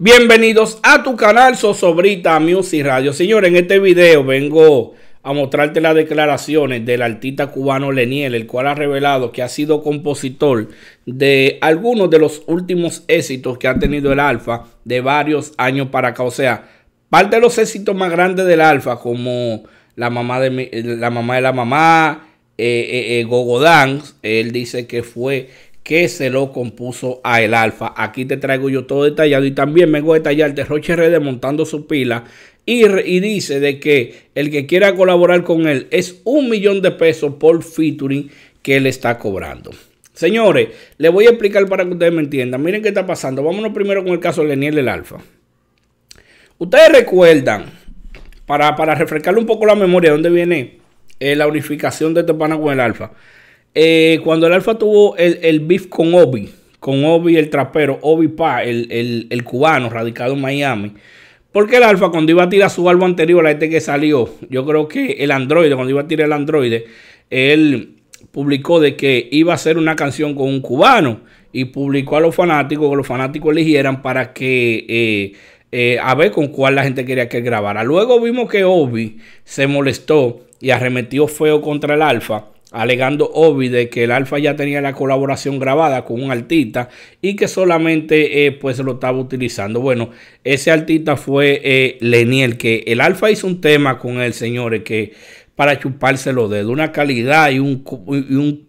Bienvenidos a tu canal Sosobrita Music Radio. Señores, en este video vengo a mostrarte las declaraciones del artista cubano Leniel, el cual ha revelado que ha sido compositor de algunos de los últimos éxitos que ha tenido el Alfa de varios años para acá. O sea, parte de los éxitos más grandes del Alfa, como La mamá de, la, mamá, de la mamá, eh, eh, eh él dice que fue que se lo compuso a el Alfa. Aquí te traigo yo todo detallado y también voy a detallar de Roche RD montando su pila y, y, dice de que el que quiera colaborar con él es un millón de pesos por featuring que él está cobrando. Señores, le voy a explicar para que ustedes me entiendan. Miren qué está pasando. Vámonos primero con el caso de Leniel el Alfa. Ustedes recuerdan, para, para refrescarle un poco la memoria, dónde viene eh, la unificación de este pana con el Alfa. Eh, cuando el Alfa tuvo el, beef con Obi, con Obi el trapero, Obi Pa, el, cubano radicado en Miami. Porque el Alfa, cuando iba a tirar su álbum anterior, la gente que salió, yo creo que el androide, cuando iba a tirar el androide, él publicó de que iba a hacer una canción con un cubano y publicó a los fanáticos que los fanáticos eligieran para que eh, eh, a ver con cuál la gente quería que grabara. Luego vimos que Obi se molestó y arremetió feo contra el Alfa alegando Obi de que el Alfa ya tenía la colaboración grabada con un artista y que solamente eh, pues lo estaba utilizando. Bueno, ese artista fue eh, Leniel, que el Alfa hizo un tema con el señor que para chupárselo los una calidad y un, y un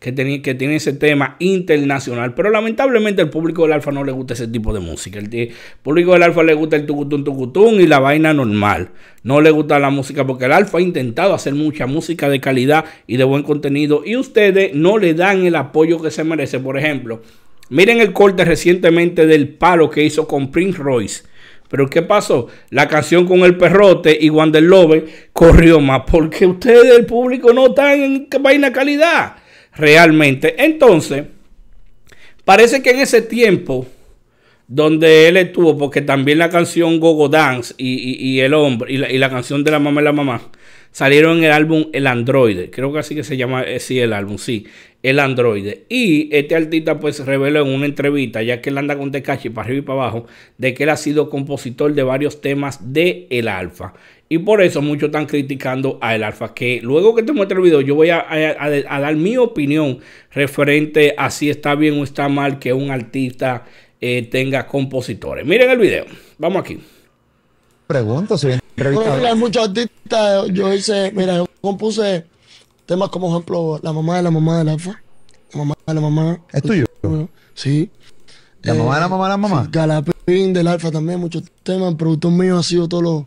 que tiene, que tiene ese tema internacional. Pero lamentablemente al público del Alfa no le gusta ese tipo de música. El, público del Alfa le gusta el tucutun tucutun y la vaina normal. No le gusta la música porque el Alfa ha intentado hacer mucha música de calidad y de buen contenido y ustedes no le dan el apoyo que se merece. Por ejemplo, miren el corte recientemente del palo que hizo con Prince Royce pero ¿qué pasó? La canción con el perrote y Wanderlove corrió más porque ustedes, el público, no están en vaina calidad realmente. Entonces, parece que en ese tiempo donde él estuvo, porque también la canción Gogo Dance y, El Hombre y la, canción de la mamá y la mamá salieron en el álbum El Androide, creo que así que se llama, eh, sí, el álbum, sí, el androide. Y este artista pues reveló en una entrevista, ya que él anda con Tekashi para arriba y para abajo, de que él ha sido compositor de varios temas de El Alfa. Y por eso muchos están criticando a El Alfa, que luego que te muestre el video yo voy a, dar mi opinión referente a si está bien o está mal que un artista eh, tenga compositores. Miren el video, vamos aquí. Pregunto si... Muchos artistas, yo hice, mira, yo compuse Temas como, por ejemplo, la mamá de la mamá del alfa. La mamá de la mamá. ¿Es tuyo? Sí. La mamá de la mamá de la mamá. Galapín del alfa también, muchos temas. productos productor mío ha sido todos los.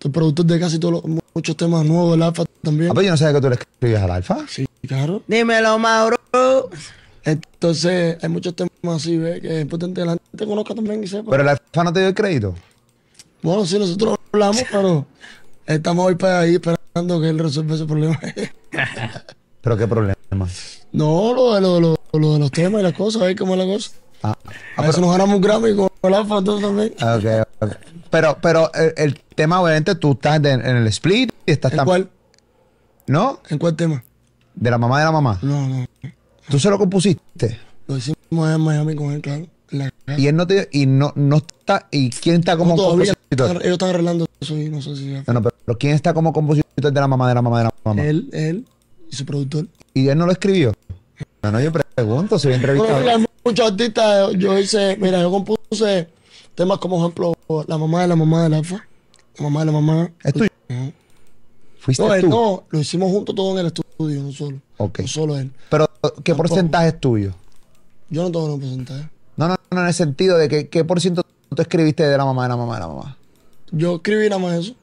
El productor de casi todos los, muchos temas nuevos del alfa también. Ah, yo no sabía que tú le escribías al alfa. Sí, claro. Dímelo, Mauro. Entonces, hay muchos temas así, ¿ves? Que es importante que la gente conozca también y sepa. Pero el alfa no te dio el crédito. Bueno, sí, nosotros hablamos, pero estamos hoy para pues ahí esperando que él resuelva ese problema. Pero qué problema. No, lo de, lo, de los temas y las cosas, ahí cómo es la cosa. Ah, a veces nos ganamos un Grammy con la foto también. Ah, okay, okay. Pero, pero eh, el, tema, obviamente, tú estás en el split y estás ¿En cuál? ¿No? ¿En cuál tema? ¿De la mamá de la mamá? No, no. ¿Tú se lo compusiste? Lo hicimos en Miami con él, claro y él no te y no, no está y quién está como compositor. Él está arreglando eso y no sé si. No, pero quién está como compositor de la mamá de la mamá de la mamá. Él, él y su productor. Y él no lo escribió. No, no, yo pregunto, si entrevistado. Bueno, muchos artistas, yo hice, mira, yo compuse temas como ejemplo la mamá de la mamá de la alfa, la mamá de la mamá. ¿Es tuyo? ¿Fuiste él, tú? no, lo hicimos juntos todos en el estudio, no solo. No solo él. Pero, ¿qué porcentaje es tuyo? Yo no tengo un porcentaje en el sentido de que qué por ciento tú escribiste de la mamá, de la mamá, de la mamá. Yo escribí nada más eso.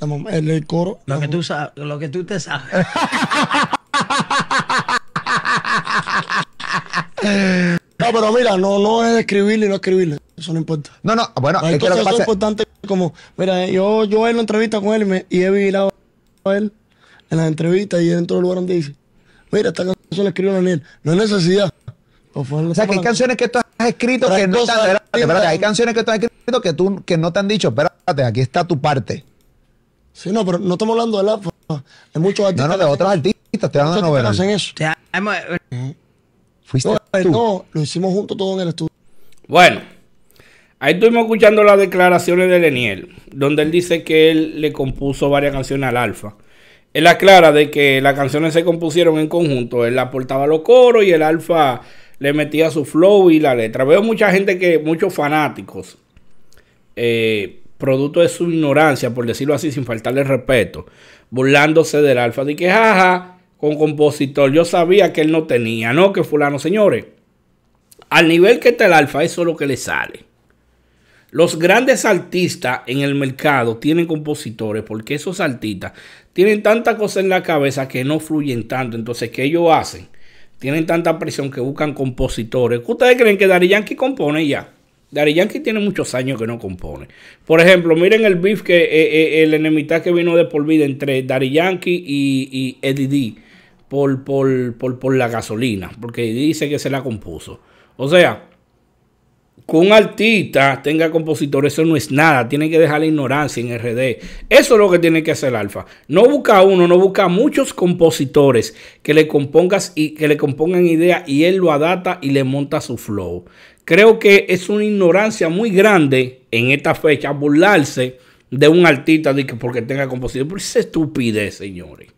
La el, coro. Lo que, tú sabes, lo que tú te sabes. No, pero mira, no, no es escribirle y no escribirle. Eso no importa. No, no, bueno, es que lo es importante como, mira, yo, yo en la entrevista con él y, he vigilado a él en las entrevistas y dentro del lugar donde dice, mira, esta canción la escribió él No hay necesidad. O, sea, que hay canciones que tú has escrito que no hay canciones que tú has escrito que, no te han dicho, espérate, aquí está tu parte. Sí, no, pero no estamos hablando de la. Hay muchos artistas. Eh, no, de eh, otros artistas, te van a novelas. hacen eso. Fuiste tú. no, lo hicimos juntos todos en el estudio. Bueno, ahí estuvimos escuchando las declaraciones de Leniel, donde él dice que él le compuso varias canciones al Alfa. Él aclara de que las canciones se compusieron en conjunto. Él aportaba los coros y el Alfa le metía su flow y la letra. Veo mucha gente que, muchos fanáticos, eh, producto de su ignorancia, por decirlo así, sin faltarle respeto, burlándose del alfa. De que, jaja, con compositor, yo sabía que él no tenía, no, que fulano, señores. Al nivel que está el alfa, eso es lo que le sale. Los grandes artistas en el mercado tienen compositores porque esos artistas tienen tanta cosa en la cabeza que no fluyen tanto. Entonces, ¿qué ellos hacen? tienen tanta presión que buscan compositores. ¿Ustedes creen que Dari Yankee compone ya? Dari Yankee tiene muchos años que no compone. Por ejemplo, miren el beef que eh, eh, eh, el enemistad que vino de por vida entre Dari Yankee y, Eddie D por, la gasolina, porque dice que se la compuso. O sea, que un artista tenga compositor, eso no es nada. tiene que dejar la ignorancia en RD. Eso es lo que tiene que hacer Alfa. No busca uno, no busca muchos compositores que le compongas y que le compongan ideas y él lo adapta y le monta su flow. Creo que es una ignorancia muy grande en esta fecha burlarse de un artista que porque tenga compositor. ¡Por es estupidez, señores.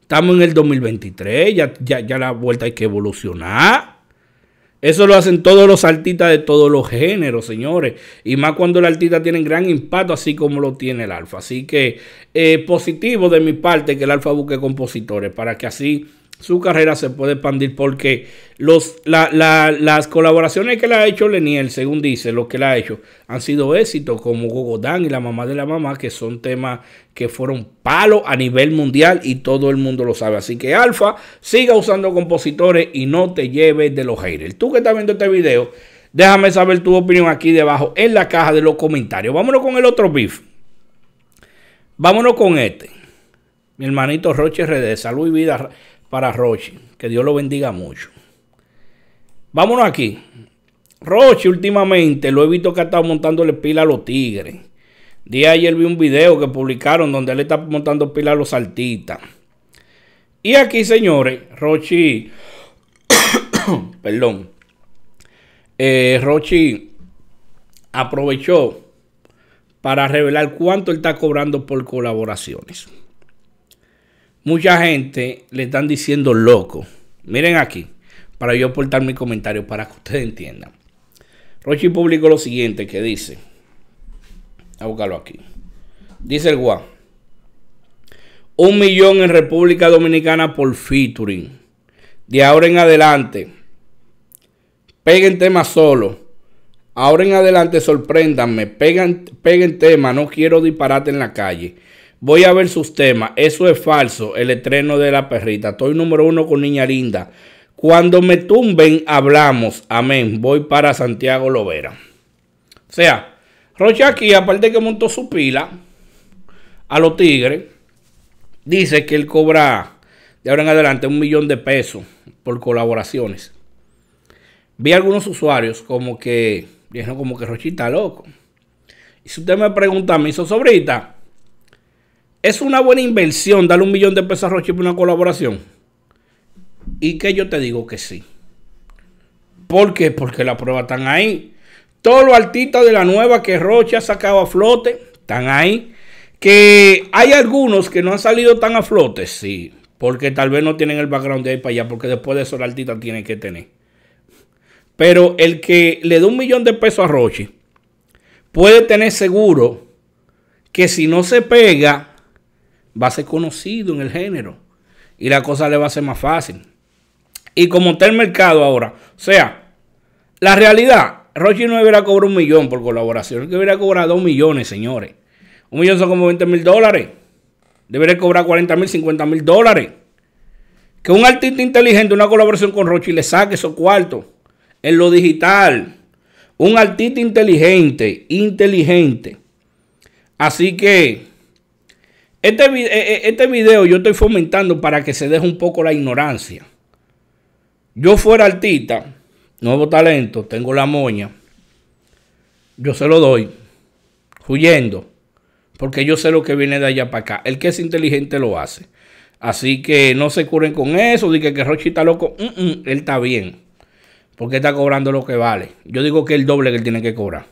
Estamos en el 2023, ya la vuelta hay que evolucionar. Eso lo hacen todos los artistas de todos los géneros, señores. Y más cuando el artista tiene gran impacto, así como lo tiene el alfa. Así que es eh, positivo de mi parte que el alfa busque compositores para que así su carrera se puede expandir porque las colaboraciones que le ha hecho Leniel, según dice, lo que le ha hecho, han sido éxitos como Gogodán y la mamá de la mamá, que son temas que fueron palo a nivel mundial y todo el mundo lo sabe. Así que Alfa, siga usando compositores y no te lleves de los haters. Tú que estás viendo este video, déjame saber tu opinión aquí debajo en la caja de los comentarios. Vámonos con el otro beef. Vámonos con este. Mi hermanito Roche RD, salud y vida para Rochi. Que Dios lo bendiga mucho. Vámonos aquí. Rochi últimamente lo he visto que ha estado montándole pila a los tigres. Día ayer vi un video que publicaron donde él está montando pila a los saltistas. Y aquí, señores, Rochi, perdón, eh, Rochi aprovechó para revelar cuánto él está cobrando por colaboraciones mucha gente le están diciendo loco. Miren aquí, para yo aportar mi comentario para que ustedes entiendan. Rochi publicó lo siguiente que dice. A buscarlo aquí. Dice el Guá. Un millón en República Dominicana por featuring. De ahora en adelante. Peguen tema solo. Ahora en adelante sorpréndanme. Peguen, peguen tema. No quiero dispararte en la calle. Voy a ver sus temas. Eso es falso. El estreno de la perrita. Estoy número uno con Niña Linda. Cuando me tumben, hablamos. Amén. Voy para Santiago Lovera. O sea, Rocha aquí, aparte que montó su pila a los tigres, dice que él cobra de ahora en adelante un millón de pesos por colaboraciones. Vi algunos usuarios como que dijeron como que Rochita está loco. Y si usted me pregunta a hizo sobrita, ¿Es una buena inversión darle un millón de pesos a Roche... por una colaboración? Y que yo te digo que sí. ¿Por qué? Porque las pruebas están ahí. Todos los artistas de la nueva que Roche ha sacado a flote están ahí. Que hay algunos que no han salido tan a flote, sí. Porque tal vez no tienen el background de ahí para allá. Porque después de eso La artista tiene que tener. Pero el que le da un millón de pesos a Roche puede tener seguro que si no se pega, va a ser conocido en el género y la cosa le va a ser más fácil. Y como está el mercado ahora, o sea, la realidad, Rochi no debería cobrar un millón por colaboración, Debería cobrar dos millones, señores. Un millón son como 20 mil dólares. Debería cobrar 40 mil, 50 mil dólares. Que un artista inteligente, una colaboración con Rochi, le saque esos cuartos en lo digital. Un artista inteligente, inteligente. Así que este, eh, eh, este, video yo estoy fomentando para que se deje un poco la ignorancia. Yo fuera artista, nuevo talento, tengo la moña. Yo se lo doy, huyendo, porque yo sé lo que viene de allá para acá. El que es inteligente lo hace. Así que no se curen con eso, dije que, que Rochi está loco. Mm, mm, él está bien, porque está cobrando lo que vale. Yo digo que el doble que él tiene que cobrar.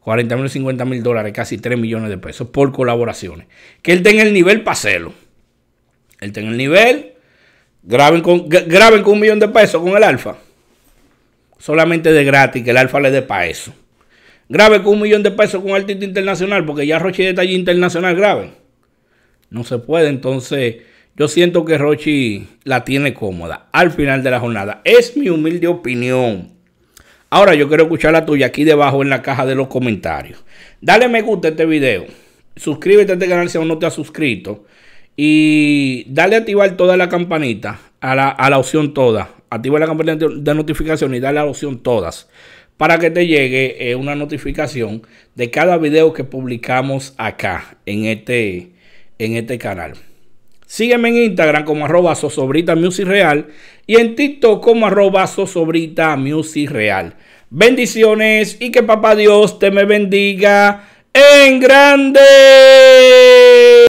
40 mil, 50 mil dólares, casi 3 millones de pesos por colaboraciones. Que él tenga el nivel para hacerlo. Él tenga el nivel, graben con, graben con un millón de pesos con el alfa. Solamente de gratis, que el alfa le dé para eso. Graben con un millón de pesos con artista internacional, porque ya Rochi está allí internacional, graben. No se puede, entonces yo siento que Rochi la tiene cómoda al final de la jornada. Es mi humilde opinión. Ahora yo quiero escuchar la tuya aquí debajo en la caja de los comentarios. Dale me gusta a este video. Suscríbete a este canal si aún no te has suscrito. Y dale a activar toda la campanita, a la, opción toda. Activa la campanita de notificación y dale a la opción todas. Para que te llegue eh, una notificación de cada video que publicamos acá en este, en este canal. Sígueme en Instagram como arroba sosobrita music real y en TikTok como arroba sosobrita music real. Bendiciones y que papá Dios te me bendiga en grande.